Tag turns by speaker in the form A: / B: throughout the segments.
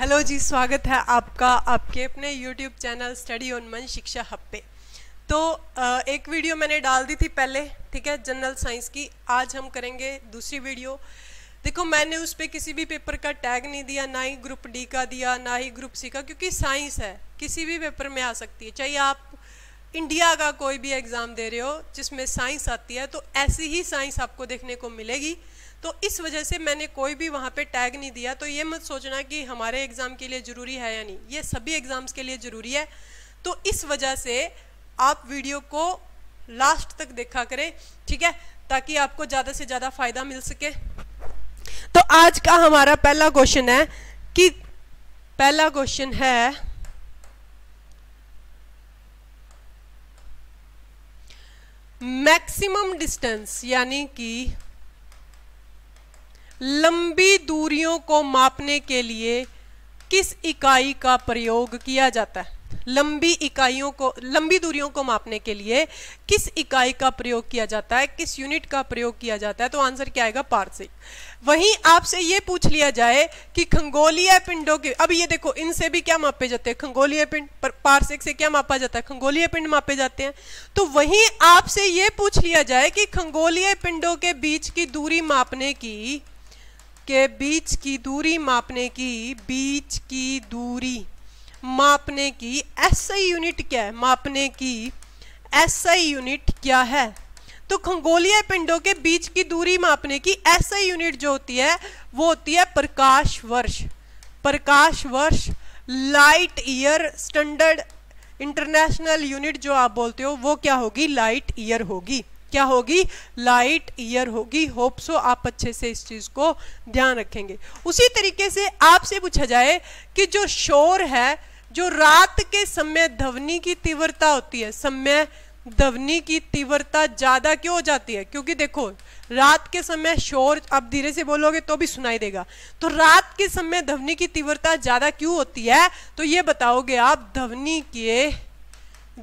A: hello जी स्वागत है आपका आपके अपने यूट्यूब चैनल स्टडी ऑन मन शिक्षा हब पे तो एक वीडियो मैंने डाल दी थी पहले ठीक है जनरल साइंस की आज हम करेंगे दूसरी वीडियो देखो मैंने उस पर किसी भी पेपर का टैग नहीं दिया ना ही ग्रुप डी का दिया ना ही ग्रुप सी का क्योंकि साइंस है किसी भी पेपर में आ सकती है चाहे आप इंडिया का कोई भी एग्ज़ाम दे रहे हो जिसमें साइंस आती है तो ऐसी ही साइंस आपको देखने को मिलेगी तो इस वजह से मैंने कोई भी वहाँ पे टैग नहीं दिया तो ये मत सोचना कि हमारे एग्ज़ाम के लिए ज़रूरी है या नहीं ये सभी एग्ज़ाम्स के लिए ज़रूरी है तो इस वजह से आप वीडियो को लास्ट तक देखा करें ठीक है ताकि आपको ज़्यादा से ज़्यादा फ़ायदा मिल सके तो आज का हमारा पहला क्वेश्चन है कि पहला क्वेश्चन है मैक्सिमम डिस्टेंस यानी कि लंबी दूरियों को मापने के लिए किस इकाई का प्रयोग किया जाता है लंबी इकाइयों को लंबी दूरियों को मापने के लिए किस इकाई का प्रयोग किया जाता है किस यूनिट का प्रयोग किया जाता है तो आंसर क्या आएगा पार्सिक वहीं आपसे ये पूछ लिया जाए कि खंगोलीय पिंडों के अब ये देखो इनसे भी क्या मापे जाते हैं खंगोलीय पिंड पर पार्सिक से क्या मापा जाता है खंगोलीय पिंड मापे जाते हैं तो वहीं आपसे ये पूछ लिया जाए कि खंगोलीय पिंडों के बीच की दूरी मापने की के बीच की दूरी मापने की बीच की दूरी मापने की एसआई यूनिट क्या है मापने की एसआई यूनिट क्या है तो खंगोलिया पिंडों के बीच की दूरी मापने की एसआई यूनिट जो होती है वो होती है प्रकाश वर्ष प्रकाश वर्ष light year standard international unit जो आप बोलते हो वो क्या होगी लाइट ईयर होगी क्या होगी लाइट ईयर होगी होप सो आप अच्छे से इस चीज़ को ध्यान रखेंगे उसी तरीके से आपसे पूछा जाए कि जो शोर है जो रात के समय ध्वनि की तीव्रता होती है समय ध्वनि की तीव्रता ज़्यादा क्यों हो जाती है क्योंकि देखो रात के समय शोर आप धीरे से बोलोगे तो भी सुनाई देगा तो रात के समय ध्वनि की तीव्रता ज़्यादा क्यों होती है तो ये बताओगे आप ध्वनि के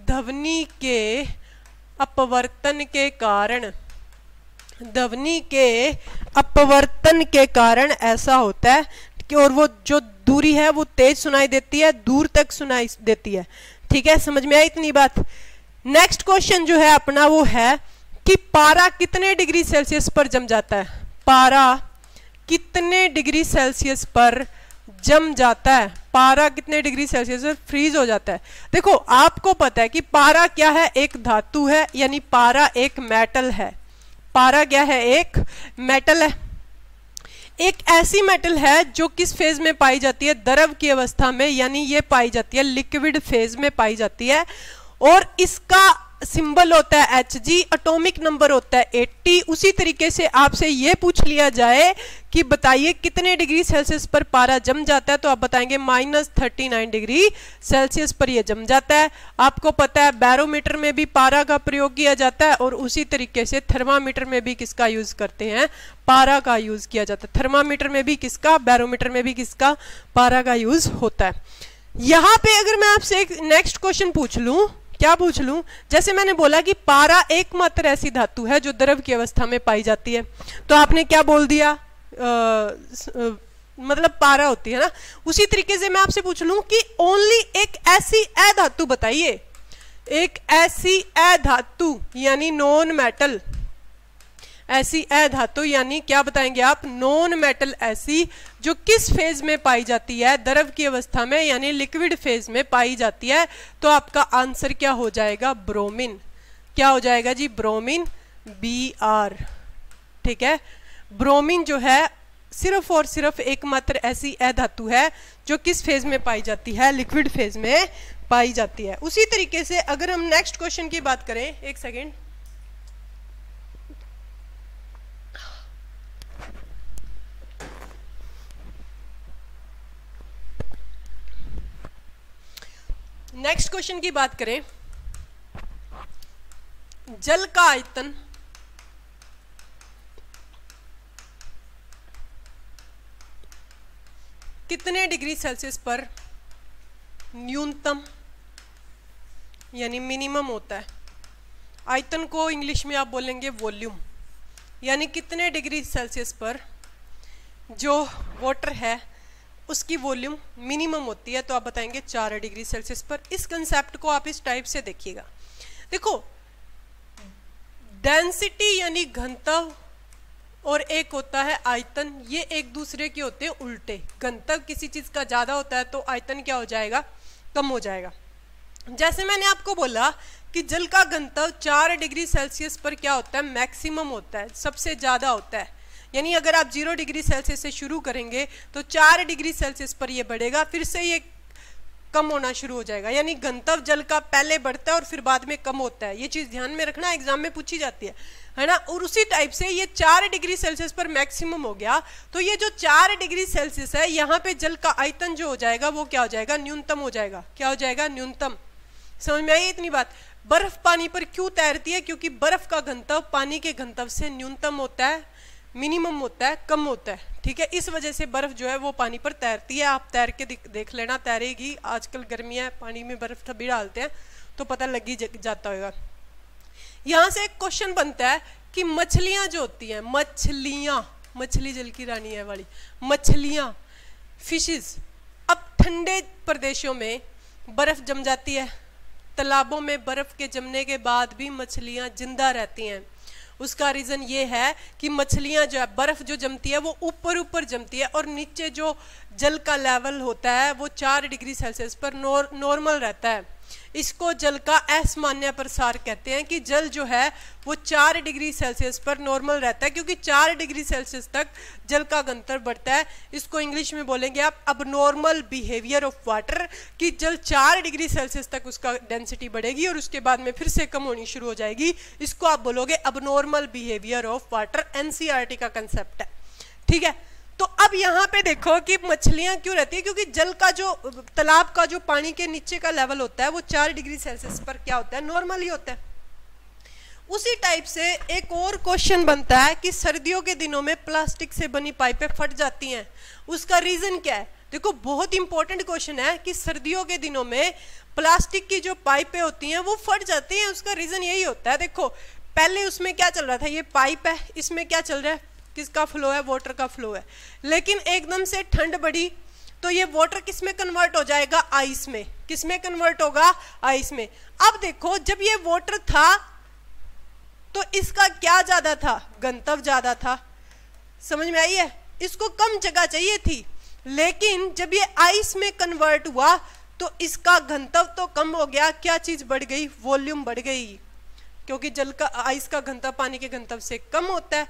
A: ध्वनि के अपवर्तन के कारण ध्वनि के अपवर्तन के कारण ऐसा होता है कि और वो जो दूरी है वो तेज सुनाई देती है दूर तक सुनाई देती है ठीक है समझ में आई इतनी बात नेक्स्ट क्वेश्चन जो है अपना वो है कि पारा कितने डिग्री सेल्सियस पर जम जाता है पारा कितने डिग्री सेल्सियस पर जम जाता है पारा कितने डिग्री सेल्सियस पर फ्रीज हो जाता है देखो आपको पता है कि पारा क्या है एक धातु है यानी पारा एक मेटल है पारा क्या है एक मेटल है एक ऐसी मेटल है जो किस फेज में पाई जाती है द्रव की अवस्था में यानी ये पाई जाती है लिक्विड फेज में पाई जाती है और इसका सिंबल होता है एच जी अटोमिक नंबर होता है एट्टी उसी तरीके से आपसे ये पूछ लिया जाए कि बताइए कितने डिग्री सेल्सियस पर पारा जम जाता है तो आप बताएंगे minus thirty nine degree Celsius पर यह जम जाता है आपको पता है बैरोमीटर में भी पारा का प्रयोग किया जाता है और उसी तरीके से थर्मामीटर में भी किसका यूज करते हैं पारा का यूज किया जाता है थर्मामीटर में भी किसका बैरोमीटर में भी किसका पारा का यूज होता है यहां पे अगर मैं आपसे एक नेक्स्ट क्वेश्चन पूछ लूँ क्या पूछ लूं जैसे मैंने बोला कि पारा एकमात्र ऐसी धातु है जो द्रव की अवस्था में पाई जाती है तो आपने क्या बोल दिया आ, मतलब पारा होती है ना उसी तरीके से मैं आपसे पूछ लूं कि ओनली एक ऐसी धातु बताइए एक ऐसी धातु यानी नॉन मेटल ऐसी अधातु यानी क्या बताएंगे आप नॉन मेटल ऐसी जो किस फेज में पाई जाती है द्रव की अवस्था में यानी लिक्विड फेज में पाई जाती है तो आपका आंसर क्या हो जाएगा ब्रोमिन क्या हो जाएगा जी ब्रोमिन बी आर ठीक है ब्रोमिन जो है सिर्फ और सिर्फ एकमात्र ऐसी अधातु है जो किस फेज में पाई जाती है लिक्विड फेज में पाई जाती है उसी तरीके से अगर हम नेक्स्ट क्वेश्चन की बात करें एक सेकेंड नेक्स्ट क्वेश्चन की बात करें जल का आयतन कितने डिग्री सेल्सियस पर न्यूनतम यानी मिनिमम होता है आयतन को इंग्लिश में आप बोलेंगे वॉल्यूम यानी कितने डिग्री सेल्सियस पर जो वाटर है उसकी वॉल्यूम मिनिमम होती है तो आप बताएंगे चार डिग्री सेल्सियस पर इस कंसेप्ट को आप इस टाइप से देखिएगा देखो डेंसिटी यानी घनत्व और एक होता है आयतन ये एक दूसरे के होते हैं उल्टे घनत्व किसी चीज़ का ज़्यादा होता है तो आयतन क्या हो जाएगा कम हो जाएगा जैसे मैंने आपको बोला कि जल का घनत्व चार डिग्री सेल्सियस पर क्या होता है मैक्सिमम होता है सबसे ज़्यादा होता है यानी अगर आप जीरो डिग्री सेल्सियस से शुरू करेंगे तो चार डिग्री सेल्सियस पर ये बढ़ेगा फिर से ये कम होना शुरू हो जाएगा यानी गंतव्य जल का पहले बढ़ता है और फिर बाद में कम होता है ये चीज़ ध्यान में रखना एग्जाम में पूछी जाती है है ना और उसी टाइप से ये चार डिग्री सेल्सियस पर मैक्सिमम हो गया तो ये जो चार डिग्री सेल्सियस है यहाँ पे जल का आयतन जो हो जाएगा वो क्या हो जाएगा न्यूनतम हो जाएगा क्या हो जाएगा न्यूनतम समझ में आई इतनी बात बर्फ पानी पर क्यों तैरती है क्योंकि बर्फ का घंतव पानी के घनत्व से न्यूनतम होता है मिनिमम होता है कम होता है ठीक है इस वजह से बर्फ़ जो है वो पानी पर तैरती है आप तैर के देख लेना तैरेगी आजकल गर्मियाँ पानी में बर्फ़ ठबी डालते हैं तो पता लग ही जाता होगा यहाँ से एक क्वेश्चन बनता है कि मछलियाँ जो होती हैं मछलियाँ मछली जल की रानी है वाली मछलियाँ फिशेस अब ठंडे प्रदेशों में बर्फ़ जम जाती है तालाबों में बर्फ़ के जमने के बाद भी मछलियाँ जिंदा रहती हैं उसका रीज़न ये है कि मछलियाँ जो है बर्फ़ जो जमती है वो ऊपर ऊपर जमती है और नीचे जो जल का लेवल होता है वो चार डिग्री सेल्सियस पर नॉर्मल नौर, रहता है इसको जल का असमान्य प्रसार कहते हैं कि जल जो है वो चार डिग्री सेल्सियस पर नॉर्मल रहता है क्योंकि चार डिग्री सेल्सियस तक जल का गंतर बढ़ता है इसको इंग्लिश में बोलेंगे आप अब नॉर्मल बिहेवियर ऑफ वाटर कि जल चार डिग्री सेल्सियस तक उसका डेंसिटी बढ़ेगी और उसके बाद में फिर से कम होनी शुरू हो जाएगी इसको आप बोलोगे अब normal behaviour of water NCERT का कंसेप्ट है ठीक है तो अब यहाँ पे देखो कि मछलियाँ क्यों रहती है क्योंकि जल का जो तालाब का जो पानी के नीचे का लेवल होता है वो चार डिग्री सेल्सियस पर क्या होता है नॉर्मल ही होता है उसी टाइप से एक और क्वेश्चन बनता है कि सर्दियों के दिनों में प्लास्टिक से बनी पाइपें फट जाती हैं उसका रीज़न क्या है देखो बहुत इंपॉर्टेंट क्वेश्चन है कि सर्दियों के दिनों में प्लास्टिक की जो पाइपें होती हैं वो फट जाती हैं उसका रीज़न यही होता है देखो पहले उसमें क्या चल रहा था ये पाइप है इसमें क्या चल रहा है किसका फ्लो है वाटर का फ्लो है लेकिन एकदम से ठंड बढ़ी तो ये वाटर किस में कन्वर्ट हो जाएगा आइस में किस में कन्वर्ट होगा आइस में अब देखो जब ये वाटर था तो इसका क्या ज्यादा था गंतव ज्यादा था समझ में आई है इसको कम जगह चाहिए थी लेकिन जब ये आइस में कन्वर्ट हुआ तो इसका घंतव तो कम हो गया क्या चीज बढ़ गई वॉल्यूम बढ़ गई क्योंकि जल का आइस का घंतव पानी के घंतव से कम होता है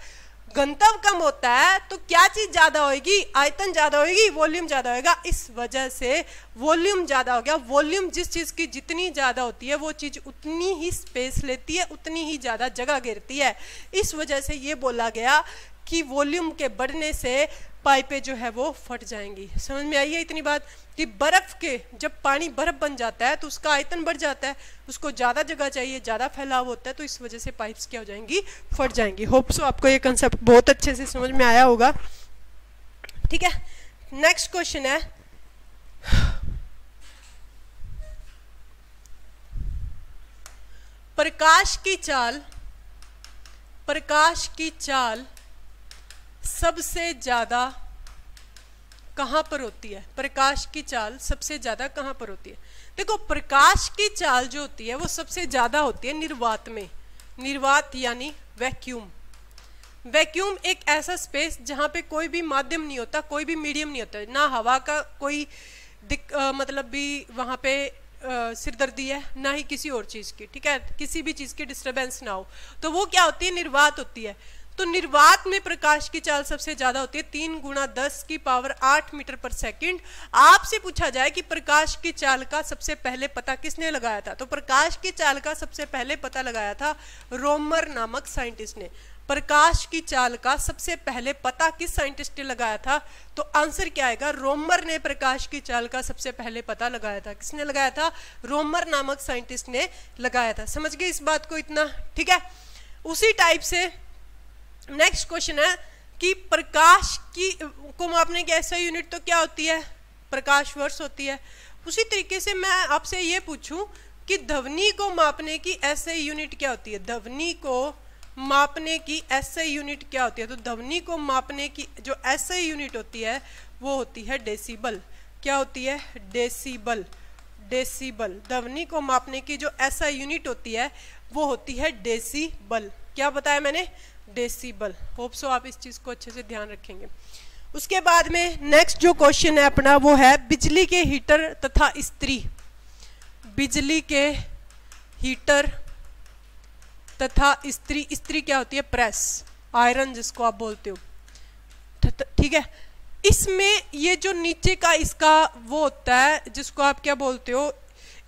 A: गंतव्य कम होता है तो क्या चीज ज्यादा होगी आयतन ज्यादा होगी वॉल्यूम ज्यादा होगा इस वजह से वॉल्यूम ज्यादा हो गया वॉल्यूम जिस चीज की जितनी ज्यादा होती है वो चीज उतनी ही स्पेस लेती है उतनी ही ज्यादा जगह घेरती है इस वजह से ये बोला गया कि वॉल्यूम के बढ़ने से पाइपें जो है वो फट जाएंगी समझ में आई है इतनी बात कि बर्फ़ के जब पानी बर्फ़ बन जाता है तो उसका आयतन बढ़ जाता है उसको ज़्यादा जगह चाहिए ज़्यादा फैलाव होता है तो इस वजह से पाइप्स क्या हो जाएंगी फट जाएंगी होप सो आपको ये कंसेप्ट बहुत अच्छे से समझ में आया होगा ठीक है नेक्स्ट क्वेश्चन है प्रकाश की चाल प्रकाश की चाल सबसे ज़्यादा कहाँ पर होती है प्रकाश की चाल सबसे ज़्यादा कहाँ पर होती है देखो प्रकाश की चाल जो होती है वो सबसे ज़्यादा होती है निर्वात में निर्वात यानी वैक्यूम वैक्यूम एक ऐसा स्पेस जहाँ पे कोई भी माध्यम नहीं होता कोई भी मीडियम नहीं होता ना हवा का कोई दिक, आ, मतलब भी वहाँ पे सिरदर्दी है ना ही किसी और चीज़ की ठीक है किसी भी चीज़ की डिस्टर्बेंस ना हो तो वो क्या होती है निर्वात होती है तो निर्वात में प्रकाश की चाल सबसे ज्यादा होती है तीन गुणा दस की पावर आठ मीटर पर सेकंड आपसे पूछा जाए कि प्रकाश की चाल का सबसे पहले पता किसने लगाया था तो प्रकाश की चाल का सबसे पहले पता लगाया था रोमर नामक साइंटिस्ट ने प्रकाश की चाल का सबसे पहले पता किस साइंटिस्ट ने लगाया था तो आंसर क्या आएगा रोमर ने प्रकाश की चाल का सबसे पहले पता लगाया था किसने लगाया था रोमर नामक साइंटिस्ट ने लगाया था समझ गए इस बात को इतना ठीक है उसी टाइप से नेक्स्ट क्वेश्चन है कि प्रकाश की को मापने की ऐसा यूनिट तो क्या होती है प्रकाश वर्ष होती है उसी तरीके से मैं आपसे ये पूछूं कि ध्वनि को मापने की ऐसे यूनिट क्या होती है ध्वनि को मापने की ऐसे यूनिट क्या होती है तो ध्वनि को मापने की जो ऐसे यूनिट होती है वो होती है डेसीबल क्या होती है डेसीबल डेसीबल ध्वनि को मापने की जो ऐसा यूनिट होती है वो होती है डेसीबल क्या बताया मैंने डेसीबल होप सो आप इस चीज़ को अच्छे से ध्यान रखेंगे उसके बाद में नेक्स्ट जो क्वेश्चन है अपना वो है बिजली के हीटर तथा स्त्री बिजली के हीटर तथा स्त्री स्त्री क्या होती है प्रेस आयरन जिसको आप बोलते हो ठीक है इसमें ये जो नीचे का इसका वो होता है जिसको आप क्या बोलते हो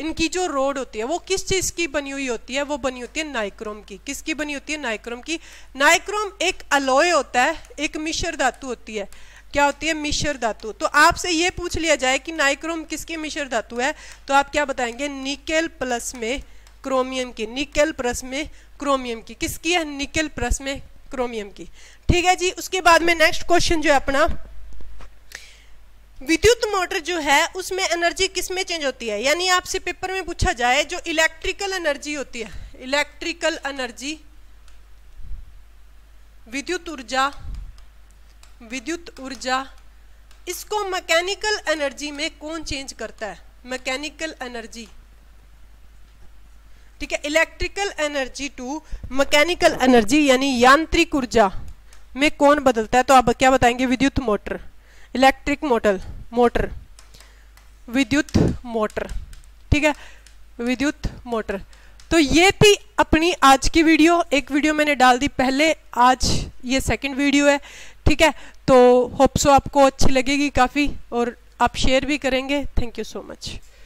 A: इनकी जो रोड होती है वो किस चीज़ की बनी हुई होती है वो बनी होती है नाइक्रोम की किसकी बनी होती है नाइक्रोम की नाइक्रोम एक अलोय होता है एक मिश्र धातु होती है क्या होती है मिश्र धातु तो आपसे ये पूछ लिया जाए कि नाइक्रोम किसकी मिश्र धातु है तो आप क्या बताएंगे निकेल प्लस में क्रोमियम की निकेल प्लस में क्रोमियम की किसकी है निकेल प्लस में क्रोमियम की ठीक है जी उसके बाद में नेक्स्ट क्वेश्चन जो है अपना विद्युत मोटर जो है उसमें एनर्जी किस में चेंज होती है यानी आपसे पेपर में पूछा जाए जो इलेक्ट्रिकल एनर्जी होती है इलेक्ट्रिकल एनर्जी विद्युत ऊर्जा विद्युत ऊर्जा इसको मैकेनिकल एनर्जी में कौन चेंज करता है मैकेनिकल एनर्जी ठीक है electrical energy to mechanical energy यानी यांत्रिक ऊर्जा में कौन बदलता है तो आप क्या बताएंगे विद्युत मोटर इलेक्ट्रिक मोटर मोटर विद्युत मोटर ठीक है विद्युत मोटर तो ये थी अपनी आज की वीडियो एक वीडियो मैंने डाल दी पहले आज ये सेकंड वीडियो है ठीक है तो होप सो आपको अच्छी लगेगी काफ़ी और आप शेयर भी करेंगे थैंक यू सो मच